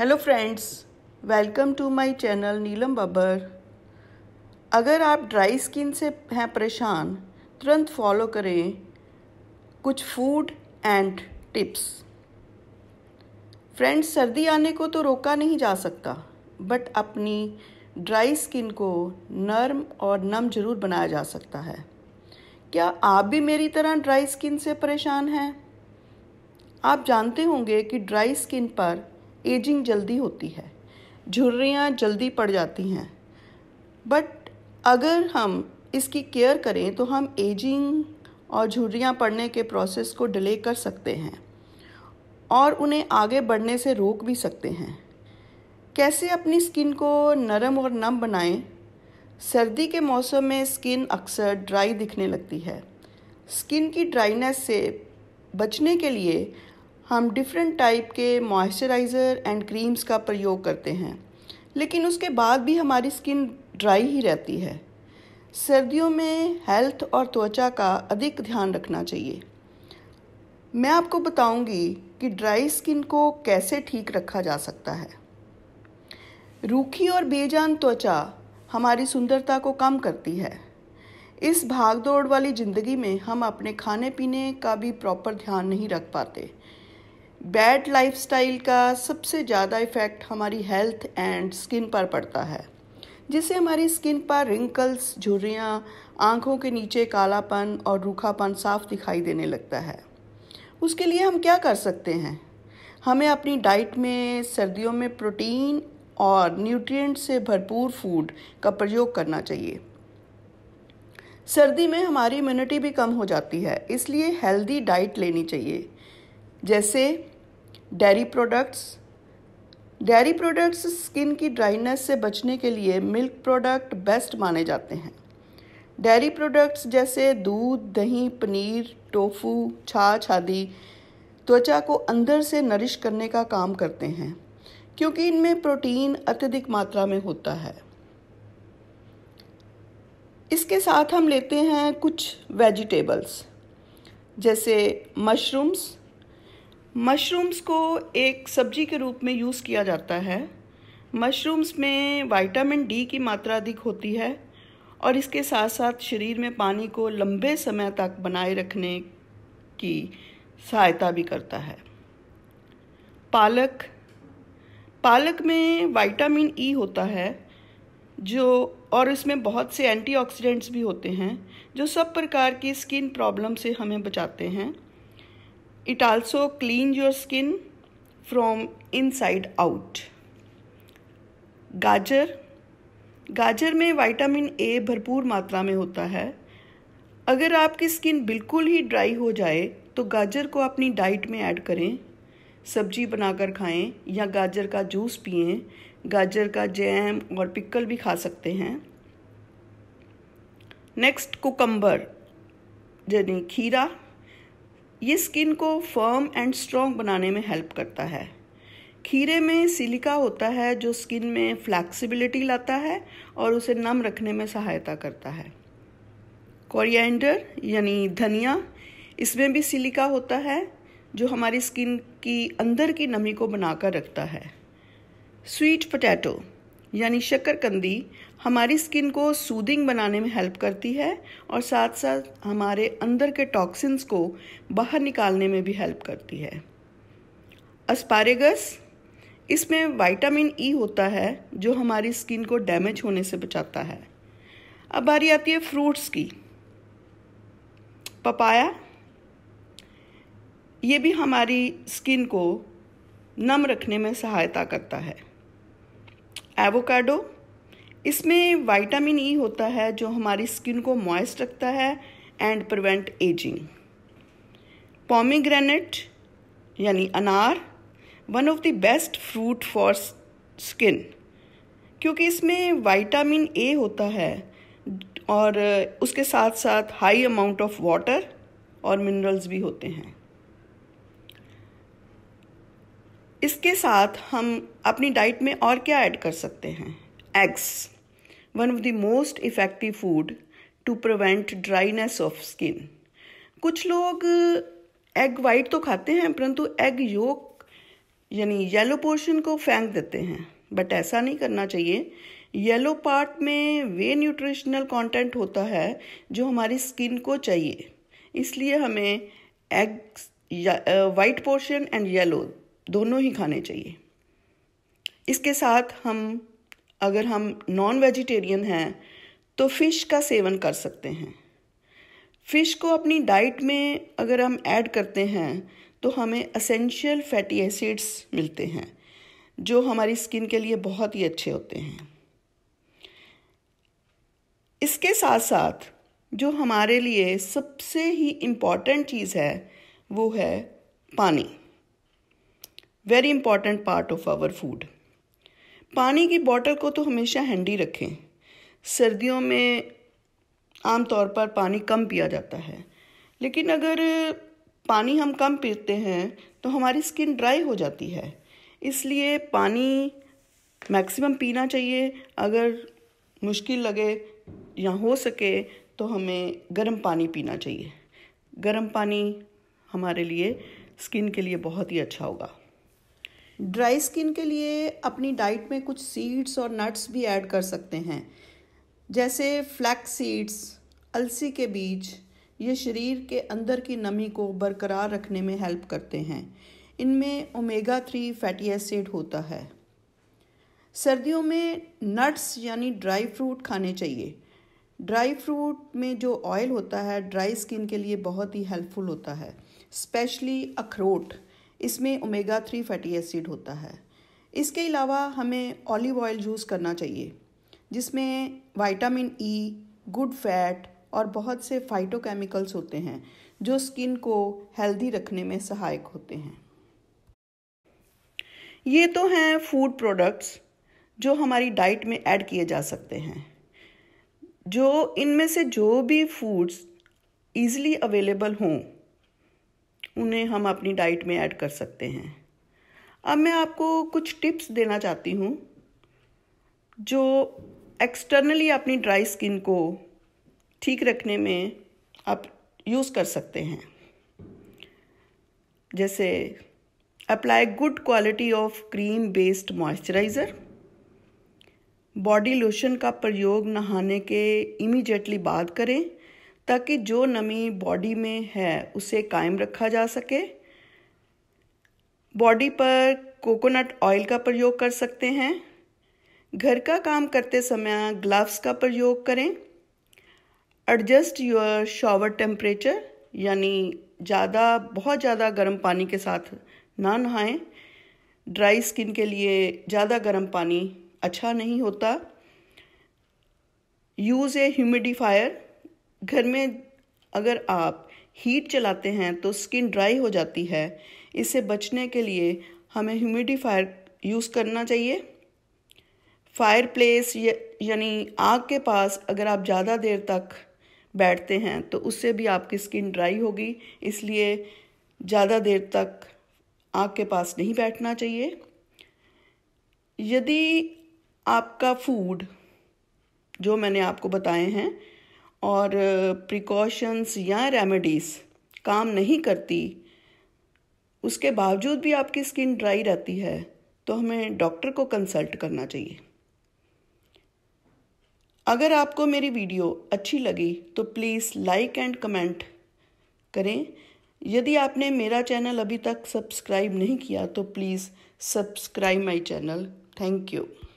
hello friends welcome to my channel Neelam Babbar अगर आप dry skin से हैं परेशान तुरंत फॉलो करें कुछ फूड एंड टिप्स फ्रेंड्स सर्दी आने को तो रोका नहीं जा सकता बट अपनी ड्राई स्किन को नर्म और नम जरूर बनाया जा सकता है क्या आप भी मेरी तरह ड्राई स्किन से परेशान हैं आप जानते होंगे कि ड्राई स्किन पर एजिंग जल्दी होती है झुर्रियाँ जल्दी पड़ जाती हैं बट अगर हम इसकी केयर करें तो हम एजिंग और झुर्रियाँ पड़ने के प्रोसेस को डिले कर सकते हैं और उन्हें आगे बढ़ने से रोक भी सकते हैं कैसे अपनी स्किन को नरम और नम बनाएं सर्दी के मौसम में स्किन अक्सर ड्राई दिखने लगती है स्किन की ड्राइनेस से बचने के लिए हम डिफरेंट टाइप के मॉइस्चराइज़र एंड क्रीम्स का प्रयोग करते हैं लेकिन उसके बाद भी हमारी स्किन ड्राई ही रहती है सर्दियों में हेल्थ और त्वचा का अधिक ध्यान रखना चाहिए मैं आपको बताऊंगी कि ड्राई स्किन को कैसे ठीक रखा जा सकता है रूखी और बेजान त्वचा हमारी सुंदरता को कम करती है इस भागदौड़ वाली ज़िंदगी में हम अपने खाने पीने का भी प्रॉपर ध्यान नहीं रख पाते बैड लाइफस्टाइल का सबसे ज़्यादा इफ़ेक्ट हमारी हेल्थ एंड स्किन पर पड़ता है जिससे हमारी स्किन पर रिंकल्स झुर्रियाँ आँखों के नीचे कालापन और रूखापन साफ दिखाई देने लगता है उसके लिए हम क्या कर सकते हैं हमें अपनी डाइट में सर्दियों में प्रोटीन और न्यूट्रिएंट से भरपूर फूड का प्रयोग करना चाहिए सर्दी में हमारी इम्यूनिटी भी कम हो जाती है इसलिए हेल्दी डाइट लेनी चाहिए जैसे dairy products dairy products skin की ड्राइनेस से बचने के लिए मिल्क प्रोडक्ट बेस्ट माने जाते हैं डेयरी प्रोडक्ट्स जैसे दूध दही पनीर टोफू छाछ आदि त्वचा को अंदर से नरिश करने का काम करते हैं क्योंकि इनमें प्रोटीन अत्यधिक मात्रा में होता है इसके साथ हम लेते हैं कुछ वेजिटेबल्स जैसे मशरूम्स मशरूम्स को एक सब्जी के रूप में यूज़ किया जाता है मशरूम्स में विटामिन डी की मात्रा अधिक होती है और इसके साथ साथ शरीर में पानी को लंबे समय तक बनाए रखने की सहायता भी करता है पालक पालक में विटामिन ई e होता है जो और इसमें बहुत से एंटीऑक्सीडेंट्स भी होते हैं जो सब प्रकार की स्किन प्रॉब्लम से हमें बचाते हैं it also cleans your skin from inside out गाजर गाजर में विटामिन ए भरपूर मात्रा में होता है अगर आपकी स्किन बिल्कुल ही ड्राई हो जाए तो गाजर को अपनी डाइट में ऐड करें सब्जी बनाकर खाएं या गाजर का जूस पिएं गाजर का जैम और पिकल भी खा सकते हैं नेक्स्ट कुकम्बर यानी खीरा ये स्किन को फर्म एंड स्ट्रॉन्ग बनाने में हेल्प करता है खीरे में सिलिका होता है जो स्किन में फ्लैक्सिबिलिटी लाता है और उसे नम रखने में सहायता करता है कोरिएंडर यानी धनिया इसमें भी सिलिका होता है जो हमारी स्किन की अंदर की नमी को बनाकर रखता है स्वीट पोटैटो यानी शक्करकंदी हमारी स्किन को सूदिंग बनाने में हेल्प करती है और साथ साथ हमारे अंदर के टॉक्सिन्स को बाहर निकालने में भी हेल्प करती है अस्पारेगस इसमें विटामिन ई e होता है जो हमारी स्किन को डैमेज होने से बचाता है अब बारी आती है फ्रूट्स की पपाया ये भी हमारी स्किन को नम रखने में सहायता करता है एवोकाडो इसमें विटामिन ई e होता है जो हमारी स्किन को मॉइस्ट रखता है एंड प्रिवेंट एजिंग पॉमीग्रेनेट यानी अनार one of the best fruit for skin क्योंकि इसमें विटामिन ए होता है और उसके साथ साथ हाई अमाउंट ऑफ वाटर और मिनरल्स भी होते हैं इसके साथ हम अपनी डाइट में और क्या ऐड कर सकते हैं eggs one of the most effective food to prevent dryness of skin कुछ लोग एग वाइट तो खाते हैं परंतु एग योक यानी येलो पोर्शन को फेंक देते हैं बट ऐसा नहीं करना चाहिए येलो पार्ट में वे न्यूट्रिशनल कंटेंट होता है जो हमारी स्किन को चाहिए इसलिए हमें egg white portion and yellow दोनों ही खाने चाहिए इसके साथ हम अगर हम नॉन वेजिटेरियन हैं तो फ़िश का सेवन कर सकते हैं फ़िश को अपनी डाइट में अगर हम ऐड करते हैं तो हमें असेंशियल फैटी एसिड्स मिलते हैं जो हमारी स्किन के लिए बहुत ही अच्छे होते हैं इसके साथ साथ जो हमारे लिए सबसे ही इम्पॉर्टेंट चीज़ है वो है पानी very important part of our food पानी की बॉटल को तो हमेशा हैंडी रखें सर्दियों में आमतौर पर पानी कम पिया जाता है लेकिन अगर पानी हम कम पीते हैं तो हमारी स्किन ड्राई हो जाती है इसलिए पानी मैक्सिमम पीना चाहिए अगर मुश्किल लगे या हो सके तो हमें गर्म पानी पीना चाहिए गर्म पानी हमारे लिए स्किन के लिए बहुत ही अच्छा होगा ड्राई स्किन के लिए अपनी डाइट में कुछ सीड्स और नट्स भी ऐड कर सकते हैं जैसे फ्लैक्स सीड्स अलसी के बीज ये शरीर के अंदर की नमी को बरकरार रखने में हेल्प करते हैं इनमें ओमेगा थ्री फैटी एसिड होता है सर्दियों में नट्स यानी ड्राई फ्रूट खाने चाहिए ड्राई फ्रूट में जो ऑयल होता है ड्राई स्किन के लिए बहुत ही हेल्पफुल होता है स्पेशली अखरोट इसमें ओमेगा थ्री फैटी एसिड होता है इसके अलावा हमें ऑलिव ऑयल यूज़ करना चाहिए जिसमें वाइटामिन ई गुड फैट और बहुत से फाइटोकेमिकल्स होते हैं जो स्किन को हेल्दी रखने में सहायक होते हैं ये तो हैं फूड प्रोडक्ट्स जो हमारी डाइट में ऐड किए जा सकते हैं जो इनमें से जो भी फूड्स ईज़िली अवेलेबल हों उन्हें हम अपनी डाइट में ऐड कर सकते हैं अब मैं आपको कुछ टिप्स देना चाहती हूँ जो एक्सटर्नली अपनी ड्राई स्किन को ठीक रखने में आप यूज़ कर सकते हैं जैसे apply good quality of cream based moisturiser body lotion का प्रयोग नहाने के इमीजिएटली बाद करें ताकि जो नमी बॉडी में है उसे कायम रखा जा सके बॉडी पर कोकोनट ऑयल का प्रयोग कर सकते हैं घर का काम करते समय ग्लव्स का प्रयोग करें एडजस्ट योर शॉवर टेम्परेचर यानी ज़्यादा बहुत ज़्यादा गर्म पानी के साथ ना नहाएं ड्राई स्किन के लिए ज़्यादा गर्म पानी अच्छा नहीं होता यूज़ ए ह्यूमिडिफायर घर में अगर आप हीट चलाते हैं तो स्किन ड्राई हो जाती है इससे बचने के लिए हमें ह्यूमिडिफायर यूज़ करना चाहिए फायर प्लेस यानी आग के पास अगर आप ज़्यादा देर तक बैठते हैं तो उससे भी आपकी स्किन ड्राई होगी इसलिए ज़्यादा देर तक आग के पास नहीं बैठना चाहिए यदि आपका फूड जो मैंने आपको बताए हैं और प्रिकॉशंस या रेमेडीज़ काम नहीं करती उसके बावजूद भी आपकी स्किन ड्राई रहती है तो हमें डॉक्टर को कंसल्ट करना चाहिए अगर आपको मेरी वीडियो अच्छी लगी तो प्लीज़ लाइक एंड कमेंट करें यदि आपने मेरा चैनल अभी तक सब्सक्राइब नहीं किया तो please subscribe my channel thank you